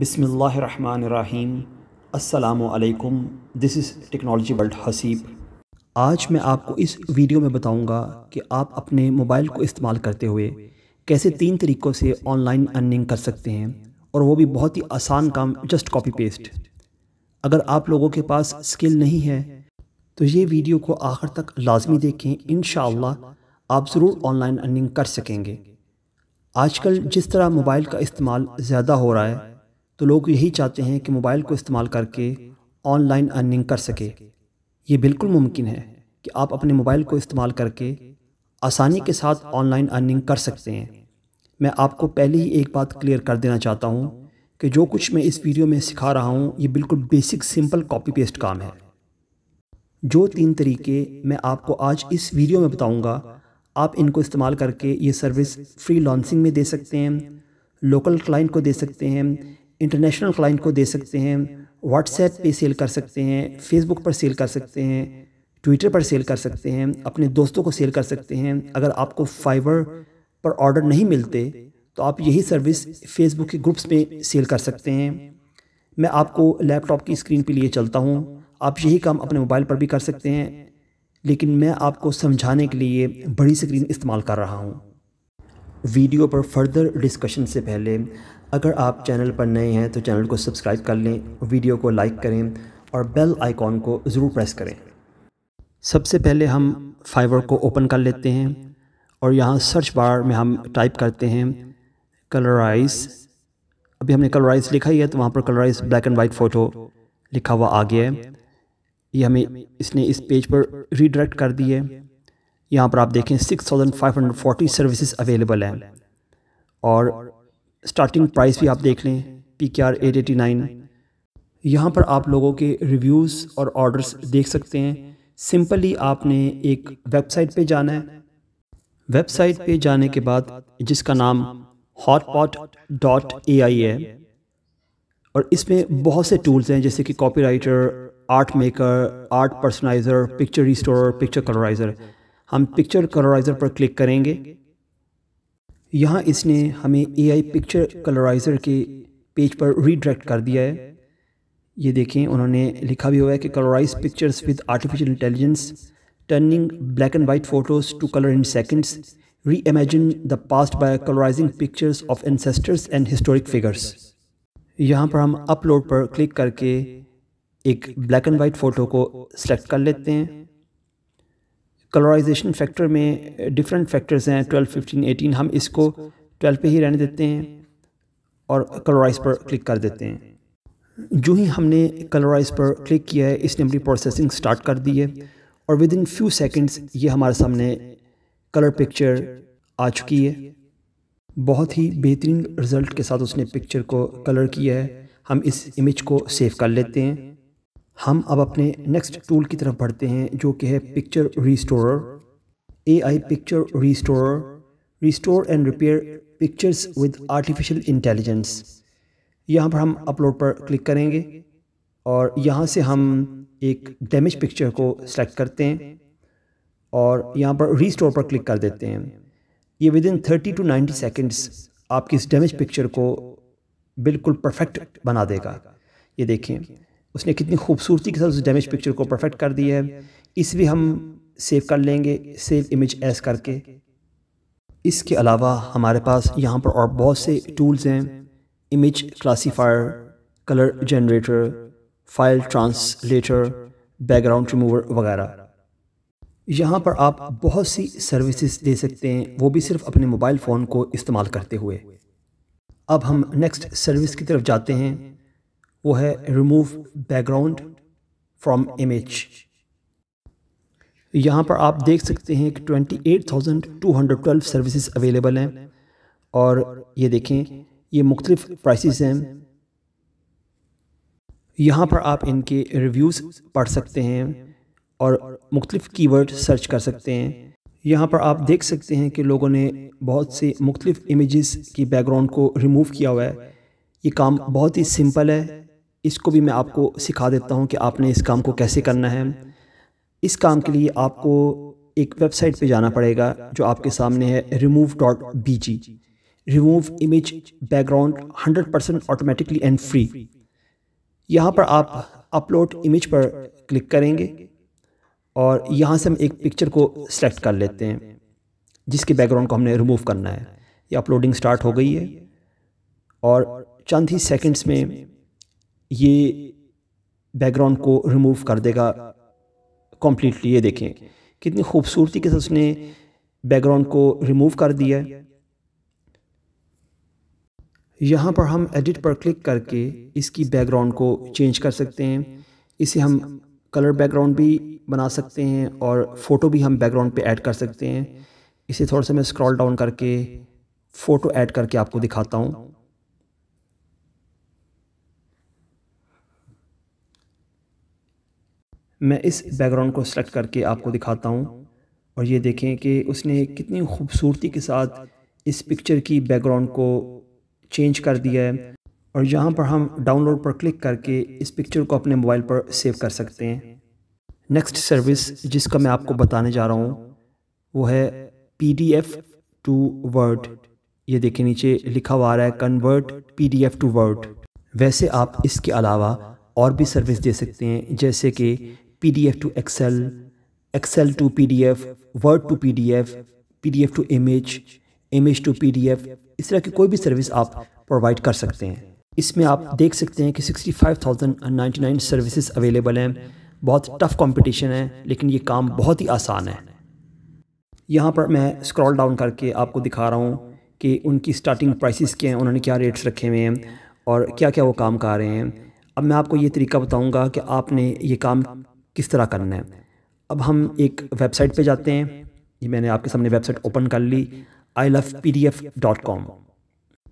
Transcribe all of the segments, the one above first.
बिसमीम अल्लाम this is technology world Haseeb आज मैं आपको इस वीडियो में बताऊंगा कि आप अपने मोबाइल को इस्तेमाल करते हुए कैसे तीन तरीक़ों से ऑनलाइन अर्निंग कर सकते हैं और वो भी बहुत ही आसान काम जस्ट कॉपी पेस्ट अगर आप लोगों के पास स्किल नहीं है तो ये वीडियो को आखिर तक लाजमी देखें इन आप ज़रूर ऑनलाइन अर्निंग कर सकेंगे आजकल जिस तरह मोबाइल का इस्तेमाल ज़्यादा हो रहा है तो लोग यही चाहते हैं कि मोबाइल को इस्तेमाल करके ऑनलाइन अर्निंग कर सके ये बिल्कुल मुमकिन है कि आप अपने मोबाइल को इस्तेमाल करके आसानी के साथ ऑनलाइन अर्निंग कर सकते हैं मैं आपको पहले ही एक बात क्लियर कर देना चाहता हूँ कि जो कुछ मैं इस वीडियो में सिखा रहा हूँ ये बिल्कुल बेसिक सिंपल कॉपी पेस्ट काम है जो तीन तरीके मैं आपको आज इस वीडियो में बताऊँगा आप इनको इस्तेमाल करके ये सर्विस फ्री लॉन्सिंग में दे सकते हैं लोकल क्लाइंट को दे सकते हैं इंटरनेशनल क्लाइंट को दे सकते हैं व्हाट्सएप पे सेल कर सकते हैं फेसबुक पर सेल कर सकते हैं ट्विटर पर सेल कर सकते हैं अपने दोस्तों को सेल कर सकते हैं अगर आपको फाइवर पर ऑर्डर नहीं मिलते तो आप यही सर्विस फेसबुक के ग्रुप्स में सेल कर सकते हैं मैं आपको लैपटॉप की स्क्रीन पर लिए चलता हूँ आप यही काम अपने मोबाइल पर भी कर सकते हैं लेकिन मैं आपको समझाने के लिए बड़ी स्क्रीन इस्तेमाल कर रहा हूँ वीडियो पर फर्दर डिस्कशन से पहले अगर आप चैनल पर नए हैं तो चैनल को सब्सक्राइब कर लें वीडियो को लाइक करें और बेल आइकॉन को ज़रूर प्रेस करें सबसे पहले हम फाइवर को ओपन कर लेते हैं और यहाँ सर्च बार में हम टाइप करते हैं कलराइज अभी हमने कलराइज लिखा ही है तो वहाँ पर colourise black and white photo लिखा हुआ आ गया है ये हमें इसने इस पेज पर रीडायरेक्ट कर दी है यहाँ पर आप देखें 6540 सर्विसेज अवेलेबल हैं और स्टार्टिंग प्राइस भी आप देख लें पी के आर एट एटी नाइन यहाँ पर आप लोगों के रिव्यूज़ और ऑर्डर्स देख सकते हैं सिंपली आपने एक वेबसाइट पे जाना है वेबसाइट पे जाने के बाद जिसका नाम हॉटपॉट डॉट ए आई है और इसमें बहुत से टूल्स हैं जैसे कि copywriter art maker art personaliser picture restore picture colouriser हम पिक्चर कलराइज़र पर क्लिक करेंगे यहाँ इसने हमें एआई पिक्चर कलराइज़र के पेज पर रीडायरेक्ट कर दिया है ये देखें उन्होंने लिखा भी हुआ है कि colourise pictures with artificial intelligence turning black and white photos to colour in seconds reimagine the past by colourising pictures of ancestors and historic figures यहाँ पर हम अपलोड पर क्लिक करके एक ब्लैक एंड वाइट फ़ोटो को select कर लेते हैं कलराइजेशन फैक्टर में डिफरेंट eh, फैक्टर्स हैं 12, 15, 18 हम इसको 12 पे ही रहने देते हैं और कलराइज पर क्लिक कर देते हैं जो ही हमने कलराइज पर क्लिक किया है इसने अपनी प्रोसेसिंग स्टार्ट कर दी है और विद इन फ्यू सेकेंड्स ये हमारे सामने कलर पिक्चर आ चुकी है बहुत ही बेहतरीन रिज़ल्ट के साथ उसने पिक्चर को कलर किया है हम इस इमेज को सेव कर लेते हैं हम अब अपने नेक्स्ट टूल की तरफ बढ़ते हैं जो कि है picture restore A I picture restore restore and repair pictures with artificial intelligence यहाँ पर हम अपलोड पर क्लिक करेंगे और यहाँ से हम एक डैमेज पिक्चर को सेलेक्ट करते हैं और यहाँ पर रिस्टोर पर क्लिक कर देते हैं ये within thirty to ninety seconds आपकी इस डैमेज पिक्चर को बिल्कुल परफेक्ट बना देगा ये देखें उसने कितनी खूबसूरती के साथ उस डैमेज पिक्चर को परफेक्ट कर दिया है इस भी हम सेव कर लेंगे सेव इमेज एस करके इसके अलावा हमारे पास यहाँ पर और बहुत से टूल्स हैं image classifier colour generator file translator background remover वगैरह यहाँ पर आप बहुत सी सर्विसेज दे सकते हैं वो भी सिर्फ अपने मोबाइल फ़ोन को इस्तेमाल करते हुए अब हम नेक्स्ट सर्विस की तरफ जाते हैं वो है रिमूव बैकग्राउंड फ्रॉम इमेज यहाँ पर आप देख सकते हैं कि 28,212 सर्विसेज अवेलेबल हैं और ये देखें ये मुख्तलिफ प्राइसेस हैं यहाँ पर आप इनके रिव्यूज़ पढ़ सकते हैं और मुख्तलिफ कीवर्ड सर्च कर सकते हैं यहाँ पर आप देख सकते हैं कि लोगों ने बहुत से मुख्तलिफ इमेजेस की बैकग्राउंड को रिमूव किया हुआ है ये काम बहुत ही सिंपल है इसको भी मैं आपको सिखा देता हूँ कि आपने इस काम को कैसे करना है इस काम के लिए आपको एक वेबसाइट पे जाना पड़ेगा जो आपके सामने है remove dot B G remove image background hundred percent automatically and free यहाँ पर आप अपलोड इमेज पर क्लिक करेंगे और यहाँ से हम एक पिक्चर को सिलेक्ट कर लेते हैं जिसके बैकग्राउंड को हमने रिमूव करना है ये अपलोडिंग स्टार्ट हो गई है और चंद ही सेकेंड्स में ये बैकग्राउंड को रिमूव कर देगा कम्प्लीटली ये देखें कितनी खूबसूरती के साथ उसने बैकग्राउंड को रिमूव कर दिया है यहाँ पर हम एडिट पर क्लिक करके इसकी बैकग्राउंड को चेंज कर सकते हैं इसे हम कलर बैकग्राउंड भी बना सकते हैं और फ़ोटो भी हम बैकग्राउंड पे ऐड कर सकते हैं इसे थोड़ा सा मैं स्क्रॉल डाउन करके फ़ोटो ऐड करके आपको दिखाता हूँ मैं इस बैकग्राउंड को सिलेक्ट करके आपको दिखाता हूँ और ये देखें कि उसने कितनी खूबसूरती के साथ इस पिक्चर की बैकग्राउंड को चेंज कर दिया है और यहाँ पर हम डाउनलोड पर क्लिक करके इस पिक्चर को अपने मोबाइल पर सेव कर सकते हैं नेक्स्ट सर्विस जिसका मैं आपको बताने जा रहा हूँ वो है P D F to Word ये देखें नीचे लिखा हुआ आ रहा है convert P D F to Word वैसे आप इसके अलावा और भी सर्विस दे सकते हैं जैसे कि PDF to Excel, Excel to PDF, Word to PDF, PDF to Image, Image to PDF, इस तरह की कोई भी सर्विस आप प्रोवाइड कर सकते हैं इसमें आप देख सकते हैं कि 65,099 सर्विसेज अवेलेबल हैं बहुत टफ कंपटीशन है लेकिन ये काम बहुत ही आसान है यहाँ पर मैं स्क्रॉल डाउन करके आपको दिखा रहा हूँ कि उनकी स्टार्टिंग प्राइसेस क्या हैं उन्होंने क्या रेट्स रखे हुए हैं और क्या क्या वो काम कर रहे हैं अब मैं आपको ये तरीका बताऊँगा कि आपने ये काम किस तरह करना है अब हम एक वेबसाइट पे जाते हैं ये मैंने आपके सामने वेबसाइट ओपन कर ली I love P D F dot com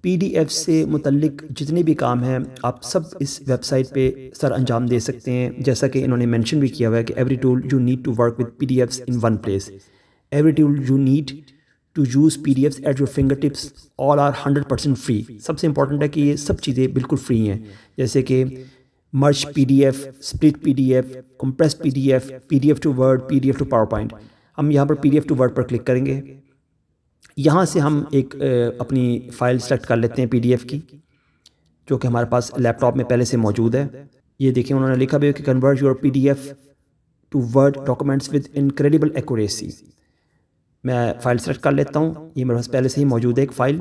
P D F से मुतलिक जितने भी काम हैं आप सब इस वेबसाइट पे सर अंजाम दे सकते हैं जैसा कि इन्होंने मेंशन भी किया हुआ है कि every tool you need to work with P D Fs in one place every tool you need to use P D Fs at your fingertips all are hundred percent free सबसे important है कि ये सब चीज़ें बिल्कुल free हैं जैसे कि merge PDF, split PDF, compress PDF, PDF to Word, PDF to PowerPoint. हम यहाँ पर PDF to Word पर क्लिक करेंगे यहाँ से हम एक अपनी फ़ाइल सेलेक्ट कर लेते हैं PDF की जो कि हमारे पास लैपटॉप में पहले से मौजूद है ये देखिए उन्होंने लिखा भी कि convert your D F to Word documents with incredible accuracy मैं फ़ाइल सेलेक्ट कर लेता हूँ ये मेरे पास पहले से ही मौजूद है एक फ़ाइल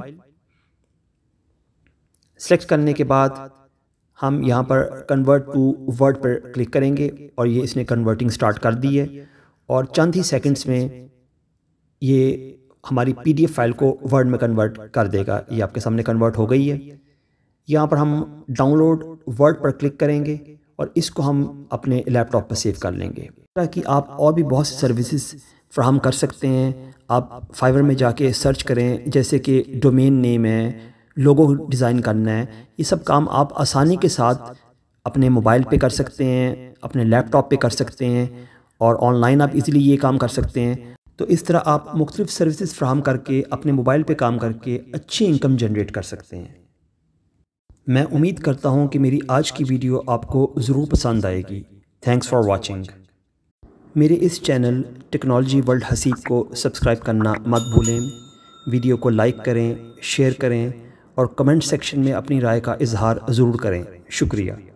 सेलेक्ट करने के बाद हम यहाँ पर कन्वर्ट टू वर्ड पर क्लिक करेंगे और ये इसने कन्वर्टिंग स्टार्ट कर दी है और चंद ही सेकंड्स में ये हमारी पीडीएफ फाइल को वर्ड में कन्वर्ट कर देगा ये आपके सामने कन्वर्ट हो गई है यहाँ पर हम डाउनलोड वर्ड पर क्लिक करेंगे और इसको हम अपने लैपटॉप पर सेव कर लेंगे ताकि आप और भी बहुत सी सर्विसेज फ्राहम कर सकते हैं आप फाइवर में जाके सर्च करें जैसे कि डोमेन नेम है लोगो डिज़ाइन करना है ये सब काम आप आसानी के साथ अपने मोबाइल पे कर सकते हैं अपने लैपटॉप पे कर सकते हैं और ऑनलाइन आप इजीली ये काम कर सकते हैं तो इस तरह आप मुख्तलिफ सर्विसेज फ्राहम करके अपने मोबाइल पे काम करके अच्छी इनकम जनरेट कर सकते हैं मैं उम्मीद करता हूँ कि मेरी आज की वीडियो आपको ज़रूर पसंद आएगी थैंक्स फॉर वॉचिंग मेरे इस चैनल टेक्नोलॉजी वर्ल्ड हसीब को सब्सक्राइब करना मत भूलें वीडियो को लाइक करें शेयर करें और कमेंट सेक्शन में अपनी राय का इजहार ज़रूर करें शुक्रिया